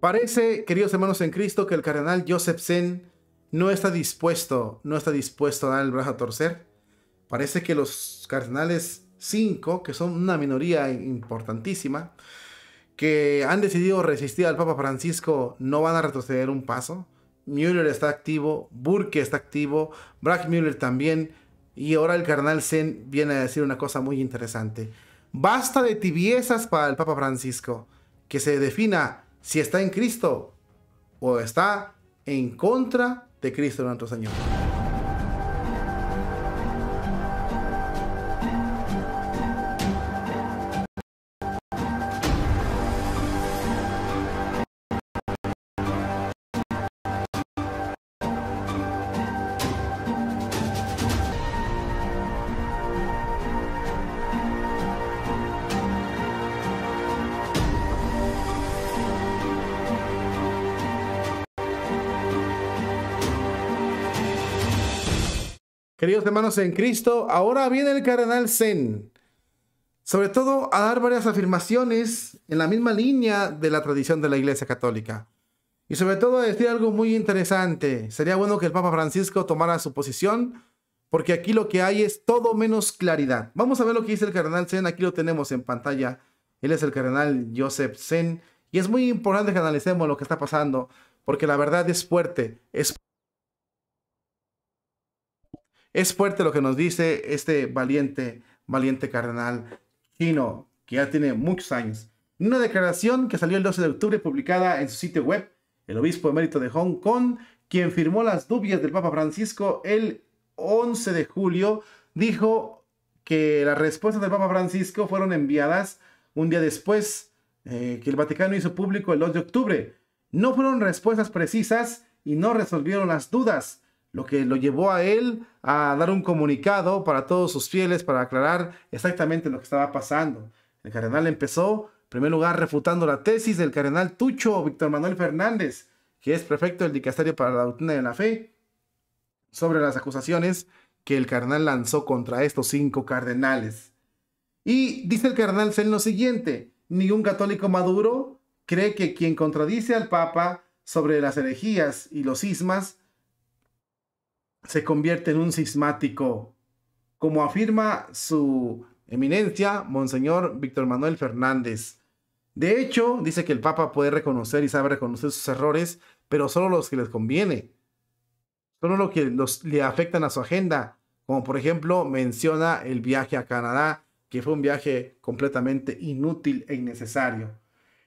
Parece, queridos hermanos en Cristo, que el cardenal Joseph Zen no está dispuesto, no está dispuesto a dar el brazo a torcer. Parece que los cardenales 5, que son una minoría importantísima, que han decidido resistir al Papa Francisco, no van a retroceder un paso. Müller está activo, Burke está activo, Mueller también, y ahora el cardenal Zen viene a decir una cosa muy interesante. Basta de tibiezas para el Papa Francisco, que se defina si está en Cristo o está en contra de Cristo nuestro Señor. Queridos hermanos en Cristo, ahora viene el cardenal Zen, sobre todo a dar varias afirmaciones en la misma línea de la tradición de la Iglesia Católica. Y sobre todo a decir algo muy interesante. Sería bueno que el Papa Francisco tomara su posición, porque aquí lo que hay es todo menos claridad. Vamos a ver lo que dice el cardenal Zen, aquí lo tenemos en pantalla. Él es el cardenal Joseph Zen, y es muy importante que analicemos lo que está pasando, porque la verdad es fuerte, es es fuerte lo que nos dice este valiente, valiente cardenal chino, que ya tiene muchos años. En una declaración que salió el 12 de octubre publicada en su sitio web, el obispo emérito de Hong Kong, quien firmó las dudas del Papa Francisco el 11 de julio, dijo que las respuestas del Papa Francisco fueron enviadas un día después eh, que el Vaticano hizo público el 2 de octubre. No fueron respuestas precisas y no resolvieron las dudas lo que lo llevó a él a dar un comunicado para todos sus fieles para aclarar exactamente lo que estaba pasando. El cardenal empezó, en primer lugar, refutando la tesis del cardenal Tucho Víctor Manuel Fernández, que es prefecto del Dicasterio para la Doctrina de la Fe, sobre las acusaciones que el cardenal lanzó contra estos cinco cardenales. Y dice el cardenal en lo siguiente, ningún católico maduro cree que quien contradice al Papa sobre las herejías y los cismas se convierte en un sismático, como afirma su eminencia, Monseñor Víctor Manuel Fernández. De hecho, dice que el Papa puede reconocer y sabe reconocer sus errores, pero solo los que les conviene, solo los que le afectan a su agenda, como por ejemplo menciona el viaje a Canadá, que fue un viaje completamente inútil e innecesario.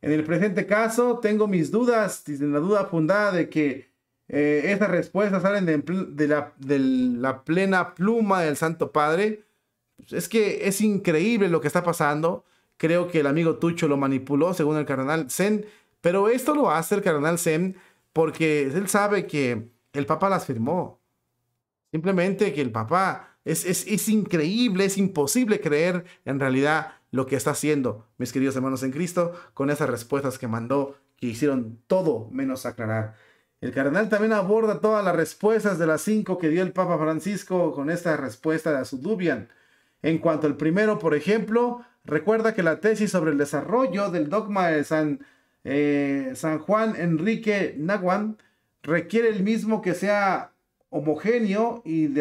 En el presente caso, tengo mis dudas, la duda fundada de que eh, esas estas respuestas salen de, la, plena pluma del Santo Padre. Es que es increíble lo que está pasando. Creo que el amigo Tucho lo manipuló, según el cardenal Zen. Pero esto lo hace el cardenal Zen porque él sabe que el Papa las firmó. Simplemente que el Papa es, es, es increíble, es imposible creer en realidad lo que está haciendo, mis queridos hermanos en Cristo, con esas respuestas que mandó, que hicieron todo menos aclarar. El cardenal también aborda todas las respuestas de las cinco que dio el Papa Francisco con esta respuesta de Azudubian. En cuanto al primero, por ejemplo, recuerda que la tesis sobre el desarrollo del dogma de San, eh, San Juan Enrique Naguan requiere el mismo que sea homogéneo y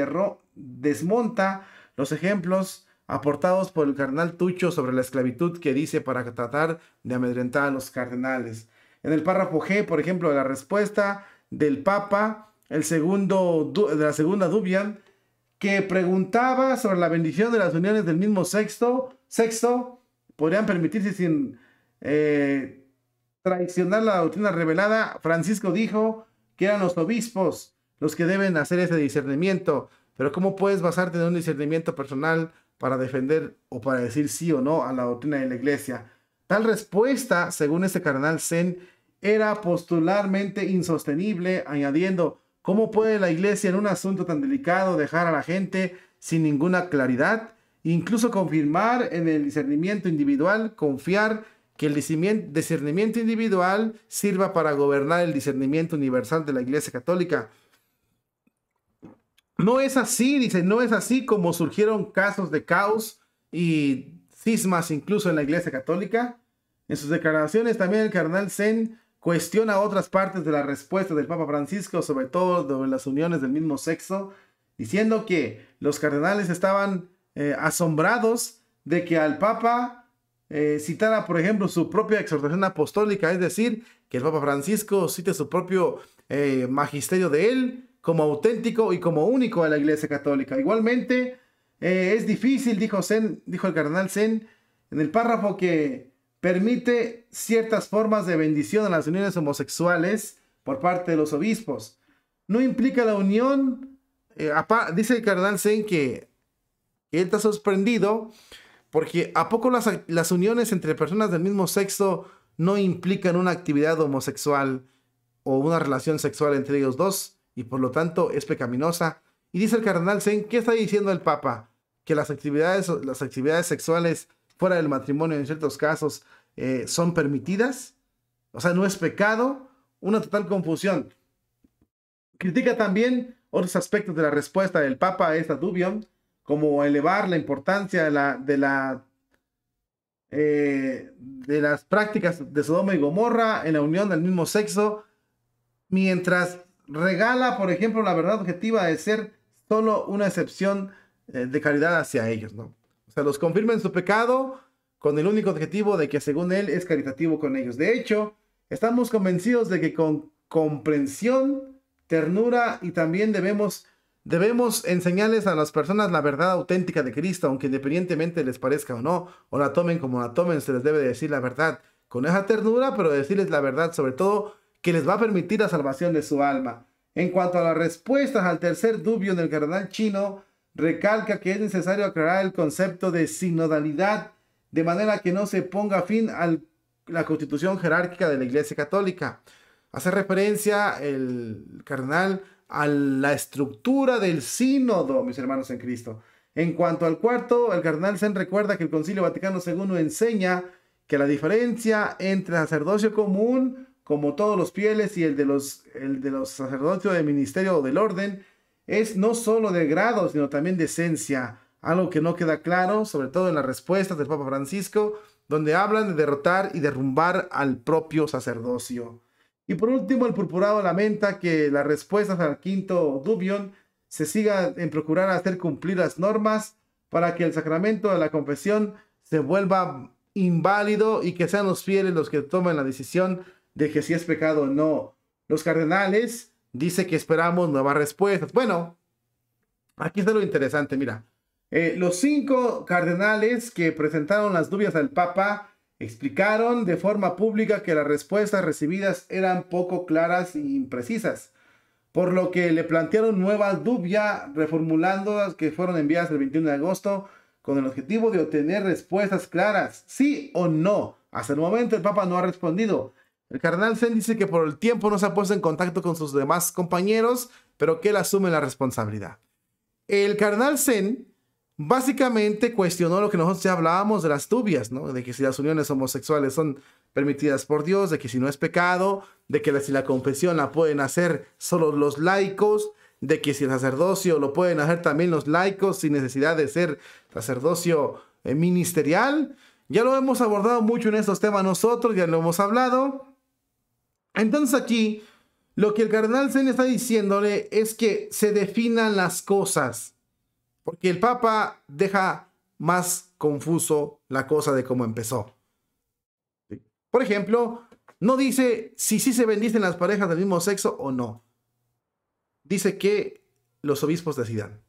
desmonta los ejemplos aportados por el cardenal Tucho sobre la esclavitud que dice para tratar de amedrentar a los cardenales. En el párrafo G, por ejemplo, de la respuesta del Papa, el segundo, de la segunda dubia, que preguntaba sobre la bendición de las uniones del mismo sexo, podrían permitirse sin eh, traicionar la doctrina revelada. Francisco dijo que eran los obispos los que deben hacer ese discernimiento, pero ¿cómo puedes basarte en un discernimiento personal para defender o para decir sí o no a la doctrina de la iglesia? Tal respuesta, según este cardenal Zen, era postularmente insostenible, añadiendo, ¿cómo puede la iglesia en un asunto tan delicado dejar a la gente sin ninguna claridad? Incluso confirmar en el discernimiento individual, confiar que el discernimiento individual sirva para gobernar el discernimiento universal de la Iglesia Católica. No es así, dice, no es así como surgieron casos de caos y cismas incluso en la Iglesia Católica. En sus declaraciones también el cardenal Zen Cuestiona otras partes de la respuesta del Papa Francisco, sobre todo en las uniones del mismo sexo, diciendo que los cardenales estaban eh, asombrados de que al Papa eh, citara, por ejemplo, su propia exhortación apostólica, es decir, que el Papa Francisco cite su propio eh, magisterio de él como auténtico y como único a la Iglesia Católica. Igualmente, es difícil, dijo, dijo el cardenal Zen, en el párrafo que permite ciertas formas de bendición a las uniones homosexuales por parte de los obispos. No implica la unión, eh, dice el cardenal Zen que, él está sorprendido porque ¿a poco las, las, uniones entre personas del mismo sexo no implican una actividad homosexual o una relación sexual entre ellos dos y por lo tanto es pecaminosa? Y dice el cardenal Zen, ¿qué está diciendo el Papa? Que las actividades, las actividades sexuales fuera del matrimonio en ciertos casos eh, son permitidas. O sea, no es pecado. Una total confusión. Critica también otros aspectos de la respuesta del Papa a esta dubión, como elevar la importancia de la, de la eh, de las prácticas de Sodoma y Gomorra en la unión del mismo sexo, mientras regala, por ejemplo, la verdad objetiva de ser solo una excepción eh, de caridad hacia ellos, ¿no? Se los confirma en su pecado con el único objetivo de que según él es caritativo con ellos. De hecho, estamos convencidos de que con comprensión, ternura y también debemos, debemos enseñarles a las personas la verdad auténtica de Cristo, aunque independientemente les parezca o no, o la tomen como la tomen, se les debe decir la verdad con esa ternura, pero decirles la verdad sobre todo que les va a permitir la salvación de su alma. En cuanto a las respuestas al tercer dubio del cardenal chino, recalca que es necesario aclarar el concepto de sinodalidad de manera que no se ponga fin a la constitución jerárquica de la Iglesia Católica. Hace referencia el cardenal a la estructura del sínodo, mis hermanos en Cristo. En cuanto al cuarto, el cardenal zen recuerda que el Concilio Vaticano II enseña que la diferencia entre el sacerdocio común, como todos los fieles, y el de los, el de los sacerdocios del ministerio o del orden, es no solo de grado, sino también de esencia, algo que no queda claro, sobre todo en las respuestas del Papa Francisco, donde hablan de derrotar y derrumbar al propio sacerdocio. Y por último, el purpurado lamenta que las respuestas al quinto dubion se siga en procurar hacer cumplir las normas para que el sacramento de la confesión se vuelva inválido y que sean los fieles los que tomen la decisión de que si es pecado o no. Los cardenales dice que esperamos nuevas respuestas. Bueno, aquí está lo interesante, mira. Eh, los cinco cardenales que presentaron las dudas al Papa explicaron de forma pública que las respuestas recibidas eran poco claras e imprecisas, por lo que le plantearon nuevas dudas reformulando las que fueron enviadas el 21 de agosto con el objetivo de obtener respuestas claras, sí o no. Hasta el momento el Papa no ha respondido. El cardenal Zen dice que por el tiempo no se ha puesto en contacto con sus demás compañeros, pero que él asume la responsabilidad. El carnal Zen básicamente cuestionó lo que nosotros ya hablábamos de las tubias, De que si las uniones homosexuales son permitidas por Dios, de que si no es pecado, de que si la confesión la pueden hacer solo los laicos, de que si el sacerdocio lo pueden hacer también los laicos sin necesidad de ser sacerdocio eh, ministerial. Ya lo hemos abordado mucho en estos temas nosotros, ya lo hemos hablado. Entonces aquí lo que el cardenal Zen está diciéndole es que se definan las cosas, porque el Papa deja más confuso la cosa de cómo empezó. Por ejemplo, no dice si sí se bendicen las parejas del mismo sexo o no. Dice que los obispos decidan.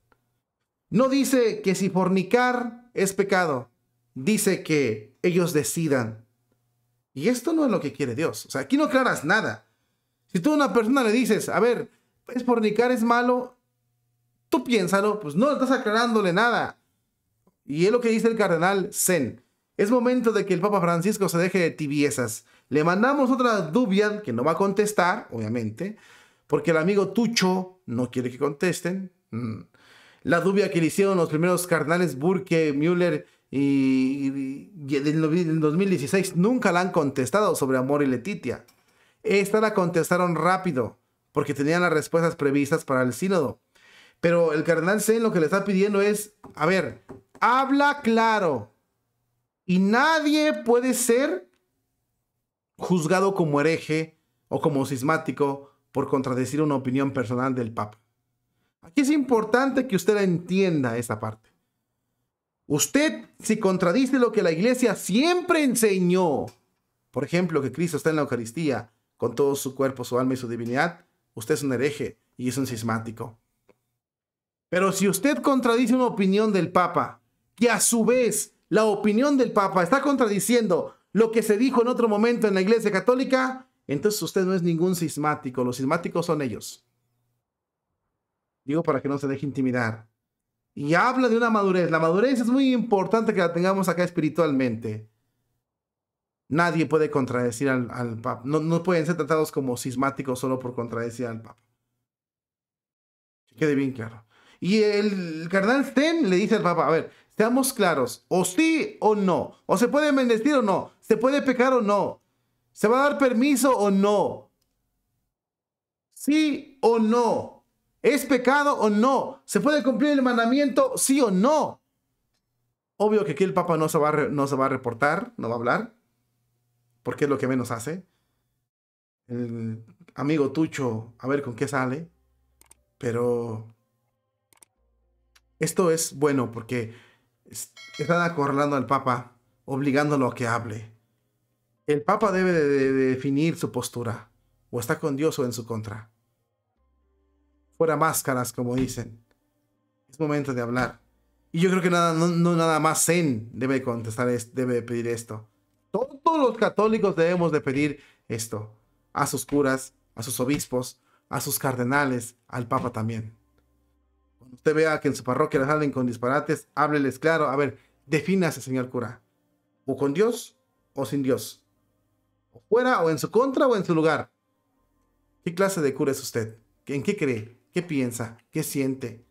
No dice que si fornicar es pecado. Dice que ellos decidan. Y esto no es lo que quiere Dios. O sea, aquí no aclaras nada. Si tú a una persona le dices, a ver, es fornicar es malo, tú piénsalo, pues no estás aclarándole nada. Y es lo que dice el cardenal Zen. Es momento de que el Papa Francisco se deje de tibiezas. Le mandamos otra dubia que no va a contestar, obviamente, porque el amigo Tucho no quiere que contesten. Mm. La dubia que le hicieron los primeros cardenales Burke, Müller y, en 2016 nunca la han contestado sobre Amor y Letitia. Esta la contestaron rápido porque tenían las respuestas previstas para el sínodo. Pero el cardenal Zen lo que le está pidiendo es, a ver, habla claro y nadie puede ser juzgado como hereje o como cismático por contradecir una opinión personal del Papa. Aquí es importante que usted entienda esta parte. Usted, si contradice lo que la iglesia siempre enseñó, por ejemplo, que Cristo está en la Eucaristía con todo su cuerpo, su alma y su divinidad, usted es un hereje y es un cismático. Pero si usted contradice una opinión del Papa, que a su vez la opinión del Papa está contradiciendo lo que se dijo en otro momento en la Iglesia Católica, entonces usted no es ningún cismático. Los cismáticos son ellos. Digo para que no se deje intimidar. Y habla de una madurez. La madurez es muy importante que la tengamos acá espiritualmente. Nadie puede contradecir al, Papa. No, pueden ser tratados como sismáticos solo por contradecir al Papa. quede bien claro. Y el, cardenal Sten le dice al Papa, a ver, seamos claros, o sí o no, o se puede menester o no, se puede pecar o no, se va a dar permiso o no, sí o no. ¿Es pecado o no? ¿Se puede cumplir el mandamiento sí o no? Obvio que aquí el Papa no se va a, reportar, no va a hablar, porque es lo que menos hace. El amigo Tucho, a ver con qué sale. Pero esto es bueno porque están acorralando al Papa, obligándolo a que hable. El Papa debe de definir su postura, o está con Dios o en su contra. Fuera máscaras, como dicen. Es momento de hablar. Y yo creo que nada, no, nada más Zen debe contestar, debe pedir esto. Todos los católicos debemos de pedir esto. A sus curas, a sus obispos, a sus cardenales, al Papa también. Cuando usted vea que en su parroquia salen con disparates, hábleles claro. A ver, defínase, señor cura. O con Dios o sin Dios. O fuera o en su contra o en su lugar. ¿Qué clase de cura es usted? ¿En qué cree? ¿Qué piensa? ¿Qué siente?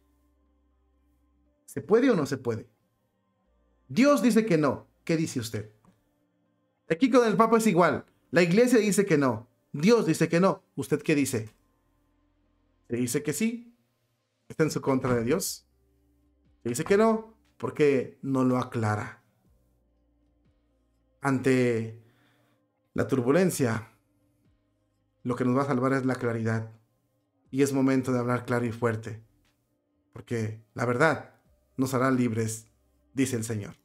¿Se puede o no se puede? Dios dice que no. ¿Qué dice usted? Aquí con el Papa es igual. La iglesia dice que no. Dios dice que no. ¿Usted qué dice? ¿Se dice que sí? ¿Está en su contra de Dios? ¿Se dice que no? Porque no lo aclara. Ante la turbulencia, lo que nos va a salvar es la claridad y es momento de hablar claro y fuerte, porque la verdad nos hará libres, dice el Señor.